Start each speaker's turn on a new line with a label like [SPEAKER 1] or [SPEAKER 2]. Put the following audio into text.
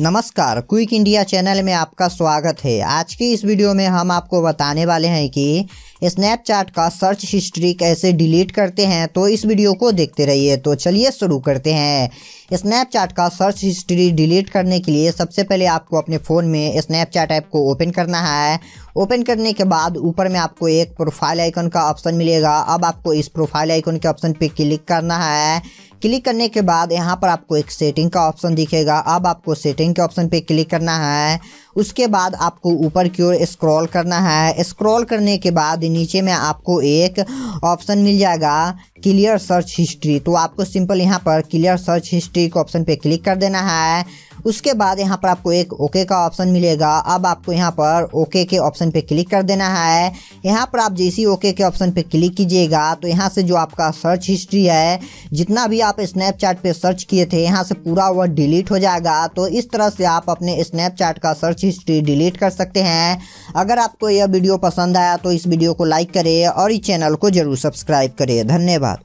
[SPEAKER 1] नमस्कार quick India channel में आपका स्वागत है आज की इस वीडियो में हम आपको बताने वाले हैं कि स्नैपचैट का सर्च हिस्ट्री कैसे डिलीट करते हैं तो इस वीडियो को देखते रहिए तो चलिए शुरू करते हैं स्नैपचैट का सर्च हिस्ट्री डिलीट करने के लिए सबसे पहले आपको अपने फ़ोन में स्नैपचैट ऐप को ओपन करना है ओपन करने के बाद ऊपर में आपको एक प्रोफाइल आइकन का ऑप्शन मिलेगा अब आपको इस प्रोफाइल आइकन के ऑप्शन पर क्लिक करना है क्लिक करने के बाद यहाँ पर आपको एक सेटिंग का ऑप्शन दिखेगा अब आपको सेटिंग के ऑप्शन पे क्लिक करना है उसके बाद आपको ऊपर की ओर स्क्रॉल करना है स्क्रॉल करने के बाद नीचे में आपको एक ऑप्शन मिल जाएगा क्लियर सर्च हिस्ट्री तो आपको सिंपल यहाँ पर क्लियर सर्च हिस्ट्री के ऑप्शन पे क्लिक कर देना है उसके बाद यहाँ पर आपको एक ओके का ऑप्शन मिलेगा अब आपको यहाँ पर ओके के ऑप्शन पर क्लिक कर देना है यहाँ पर आप जैसे ही ओके के ऑप्शन पर क्लिक कीजिएगा तो यहाँ से जो आपका सर्च हिस्ट्री है जितना भी आप स्नैपचैट पर सर्च किए थे यहाँ से पूरा वह डिलीट हो जाएगा तो इस तरह से आप अपने स्नैपचैट का सर्च हिस्ट्री डिलीट कर सकते हैं अगर आपको यह वीडियो पसंद आया तो इस वीडियो को लाइक करें और इस चैनल को जरूर सब्सक्राइब करें धन्यवाद